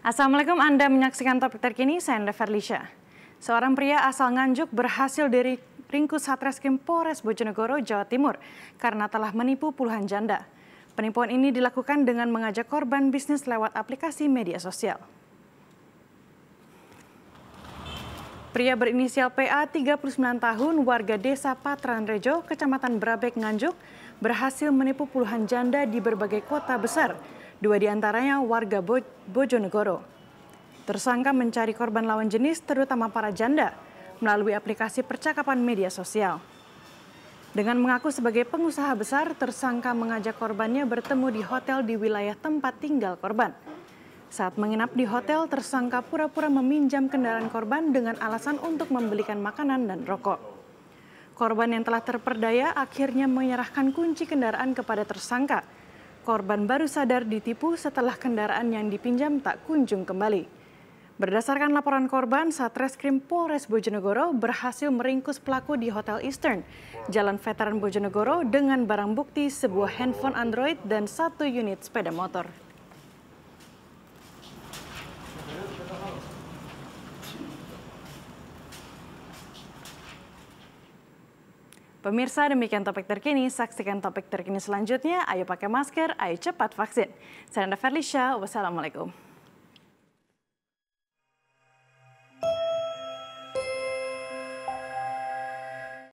Assalamualaikum Anda menyaksikan topik terkini, saya Anda Ferlisha. Seorang pria asal Nganjuk berhasil dari ringkus Satreskrim Polres Bojonegoro, Jawa Timur karena telah menipu puluhan janda. Penipuan ini dilakukan dengan mengajak korban bisnis lewat aplikasi media sosial. Pria berinisial PA 39 tahun warga desa Patranrejo, Kecamatan Brabek, Nganjuk, berhasil menipu puluhan janda di berbagai kota besar dua diantaranya warga Bo Bojonegoro. Tersangka mencari korban lawan jenis terutama para janda melalui aplikasi percakapan media sosial. Dengan mengaku sebagai pengusaha besar, tersangka mengajak korbannya bertemu di hotel di wilayah tempat tinggal korban. Saat menginap di hotel, tersangka pura-pura meminjam kendaraan korban dengan alasan untuk membelikan makanan dan rokok. Korban yang telah terperdaya akhirnya menyerahkan kunci kendaraan kepada tersangka korban baru sadar ditipu setelah kendaraan yang dipinjam tak kunjung kembali. Berdasarkan laporan korban, Satreskrim Polres Bojonegoro berhasil meringkus pelaku di Hotel Eastern, Jalan Veteran Bojonegoro dengan barang bukti sebuah handphone Android dan satu unit sepeda motor. Pemirsa, demikian topik terkini. Saksikan topik terkini selanjutnya. Ayo pakai masker, ayo cepat vaksin. Saya Anda Felicia, wassalamualaikum.